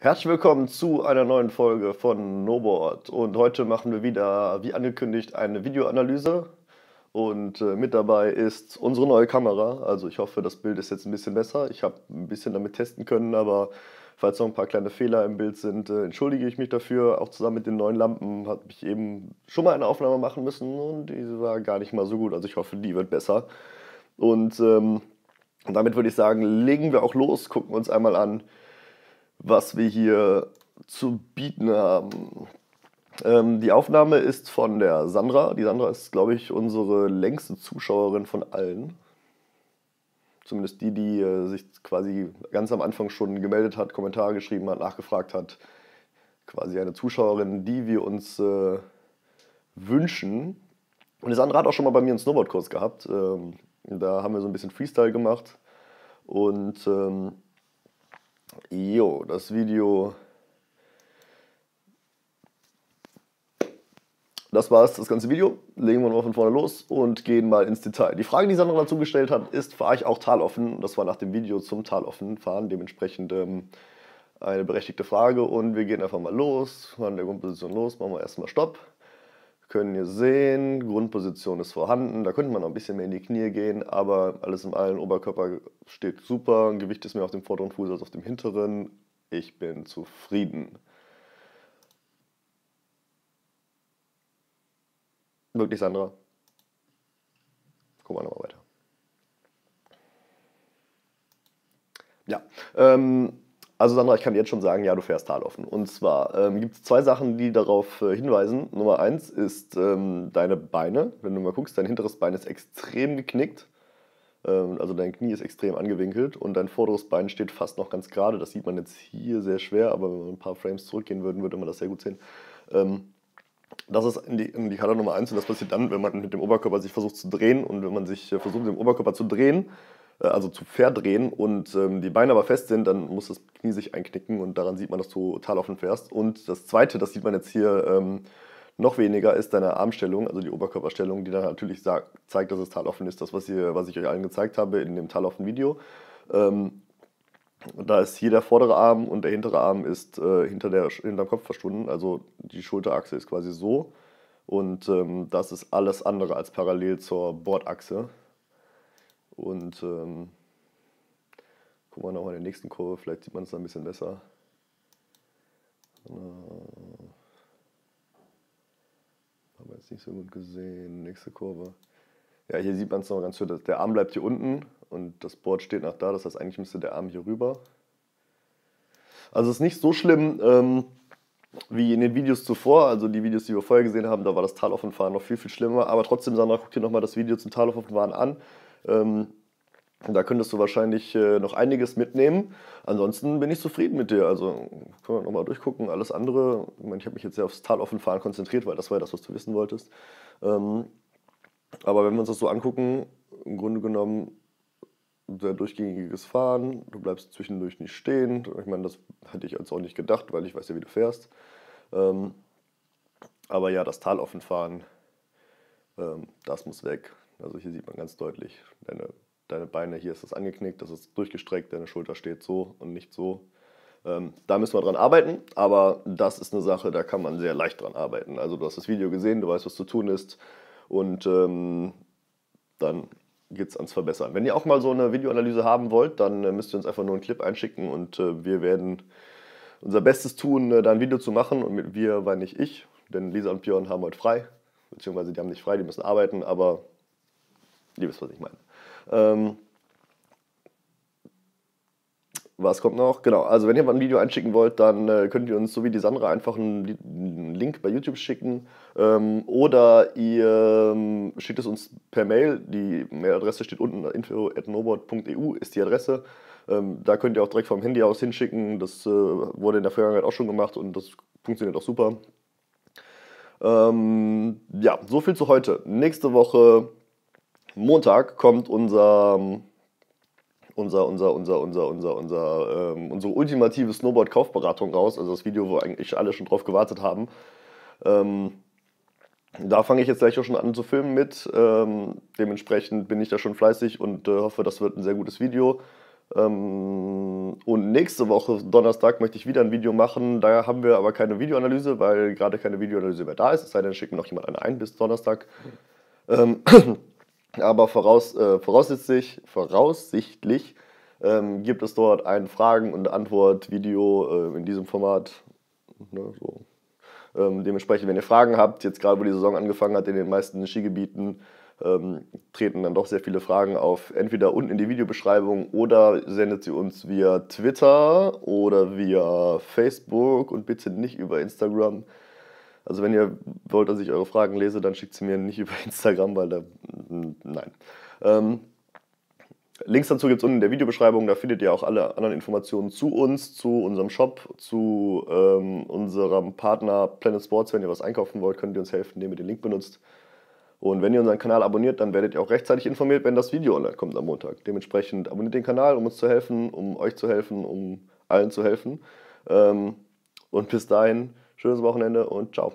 Herzlich willkommen zu einer neuen Folge von Noboard. Und heute machen wir wieder, wie angekündigt, eine Videoanalyse. Und äh, mit dabei ist unsere neue Kamera. Also ich hoffe, das Bild ist jetzt ein bisschen besser. Ich habe ein bisschen damit testen können, aber falls noch ein paar kleine Fehler im Bild sind, äh, entschuldige ich mich dafür. Auch zusammen mit den neuen Lampen habe ich eben schon mal eine Aufnahme machen müssen und die war gar nicht mal so gut. Also ich hoffe, die wird besser. Und ähm, damit würde ich sagen, legen wir auch los, gucken uns einmal an, was wir hier zu bieten haben. Ähm, die Aufnahme ist von der Sandra. Die Sandra ist, glaube ich, unsere längste Zuschauerin von allen. Zumindest die, die äh, sich quasi ganz am Anfang schon gemeldet hat, Kommentare geschrieben hat, nachgefragt hat. Quasi eine Zuschauerin, die wir uns äh, wünschen. Und die Sandra hat auch schon mal bei mir einen Snowboardkurs gehabt. Ähm, da haben wir so ein bisschen Freestyle gemacht. Und. Ähm, Jo, das Video. Das war's, das ganze Video. Legen wir nochmal von vorne los und gehen mal ins Detail. Die Frage, die Sandra dazu gestellt hat, ist, fahre ich auch taloffen? Das war nach dem Video zum taloffen fahren. Dementsprechend ähm, eine berechtigte Frage und wir gehen einfach mal los, fahren der Grundposition los, machen wir erstmal Stopp können hier sehen, Grundposition ist vorhanden, da könnte man noch ein bisschen mehr in die Knie gehen, aber alles in allem, Oberkörper steht super, Gewicht ist mehr auf dem vorderen Fuß als auf dem hinteren, ich bin zufrieden. Wirklich, Sandra? Gucken wir nochmal weiter. Ja, ähm, also Sandra, ich kann jetzt schon sagen, ja, du fährst taloffen. Und zwar ähm, gibt es zwei Sachen, die darauf äh, hinweisen. Nummer eins ist ähm, deine Beine. Wenn du mal guckst, dein hinteres Bein ist extrem geknickt. Ähm, also dein Knie ist extrem angewinkelt und dein vorderes Bein steht fast noch ganz gerade. Das sieht man jetzt hier sehr schwer, aber wenn wir ein paar Frames zurückgehen würden, würde man das sehr gut sehen. Ähm, das ist Indikator Nummer eins und das passiert dann, wenn man mit dem Oberkörper sich versucht zu drehen und wenn man sich äh, versucht, dem Oberkörper zu drehen, äh, also zu verdrehen und ähm, die Beine aber fest sind, dann muss das Knie sich einknicken und daran sieht man, dass du total offen fährst. Und das Zweite, das sieht man jetzt hier ähm, noch weniger, ist deine Armstellung, also die Oberkörperstellung, die dann natürlich sagt, zeigt, dass es taloffen ist. Das, was, hier, was ich euch allen gezeigt habe in dem taloffen Video. Ähm, da ist hier der vordere Arm und der hintere Arm ist äh, hinter der, hinterm Kopf verschwunden. Also die Schulterachse ist quasi so. Und ähm, das ist alles andere als parallel zur Bordachse. Und ähm, gucken wir nochmal in der nächsten Kurve, vielleicht sieht man es dann ein bisschen besser. Äh, haben wir jetzt nicht so gut gesehen. Nächste Kurve. Ja, hier sieht man es noch ganz schön. Der Arm bleibt hier unten und das Board steht nach da. Das heißt, eigentlich müsste der Arm hier rüber. Also es ist nicht so schlimm ähm, wie in den Videos zuvor. Also die Videos, die wir vorher gesehen haben, da war das Taloffenfahren noch viel, viel schlimmer. Aber trotzdem, Sandra, guck dir nochmal das Video zum Taloffenfahren an. Ähm, da könntest du wahrscheinlich äh, noch einiges mitnehmen. Ansonsten bin ich zufrieden mit dir. Also können wir nochmal durchgucken. Alles andere, ich, mein, ich habe mich jetzt sehr aufs Taloffenfahren konzentriert, weil das war ja das, was du wissen wolltest. Ähm, aber wenn wir uns das so angucken, im Grunde genommen sehr durchgängiges Fahren. Du bleibst zwischendurch nicht stehen. Ich meine, das hätte ich jetzt auch nicht gedacht, weil ich weiß ja, wie du fährst. Ähm, aber ja, das Tal offen fahren, ähm, das muss weg. Also hier sieht man ganz deutlich, deine, deine Beine, hier ist das angeknickt, das ist durchgestreckt, deine Schulter steht so und nicht so. Ähm, da müssen wir dran arbeiten, aber das ist eine Sache, da kann man sehr leicht dran arbeiten. Also du hast das Video gesehen, du weißt, was zu tun ist und ähm, dann es ans Verbessern. Wenn ihr auch mal so eine Videoanalyse haben wollt, dann äh, müsst ihr uns einfach nur einen Clip einschicken und äh, wir werden unser Bestes tun, äh, da ein Video zu machen. Und mit wir weil nicht ich, denn Lisa und Björn haben heute frei, beziehungsweise die haben nicht frei, die müssen arbeiten, aber ihr wisst, was ich meine. Ähm, was kommt noch? Genau, also wenn ihr mal ein Video einschicken wollt, dann äh, könnt ihr uns so wie die Sandra einfach einen, einen Link bei YouTube schicken ähm, oder ihr ähm, schickt es uns per Mail. Die Mailadresse steht unten, info.nobot.eu ist die Adresse. Ähm, da könnt ihr auch direkt vom Handy aus hinschicken. Das äh, wurde in der Vergangenheit auch schon gemacht und das funktioniert auch super. Ähm, ja, so viel zu heute. Nächste Woche Montag kommt unser, ähm, unser, unser, unser, unser, unser, unser ähm, unsere ultimative Snowboard-Kaufberatung raus, also das Video, wo eigentlich alle schon drauf gewartet haben. Ähm, da fange ich jetzt gleich auch schon an zu filmen mit. Ähm, dementsprechend bin ich da schon fleißig und äh, hoffe, das wird ein sehr gutes Video. Ähm, und nächste Woche, Donnerstag, möchte ich wieder ein Video machen. Da haben wir aber keine Videoanalyse, weil gerade keine Videoanalyse mehr da ist. Es sei denn, schickt mir noch jemand eine ein bis Donnerstag. Ähm, Aber voraus, äh, voraussichtlich, voraussichtlich ähm, gibt es dort ein Fragen- und Antwort-Video äh, in diesem Format. Ne, so. ähm, dementsprechend, wenn ihr Fragen habt, jetzt gerade wo die Saison angefangen hat, in den meisten Skigebieten ähm, treten dann doch sehr viele Fragen auf. Entweder unten in die Videobeschreibung oder sendet sie uns via Twitter oder via Facebook und bitte nicht über Instagram. Also wenn ihr wollt, dass ich eure Fragen lese, dann schickt sie mir nicht über Instagram, weil da nein. Ähm, Links dazu gibt es unten in der Videobeschreibung, da findet ihr auch alle anderen Informationen zu uns, zu unserem Shop, zu ähm, unserem Partner Planet Sports. Wenn ihr was einkaufen wollt, könnt ihr uns helfen, indem ihr den Link benutzt. Und wenn ihr unseren Kanal abonniert, dann werdet ihr auch rechtzeitig informiert, wenn das Video online kommt am Montag. Dementsprechend abonniert den Kanal, um uns zu helfen, um euch zu helfen, um allen zu helfen. Ähm, und bis dahin, schönes Wochenende und ciao.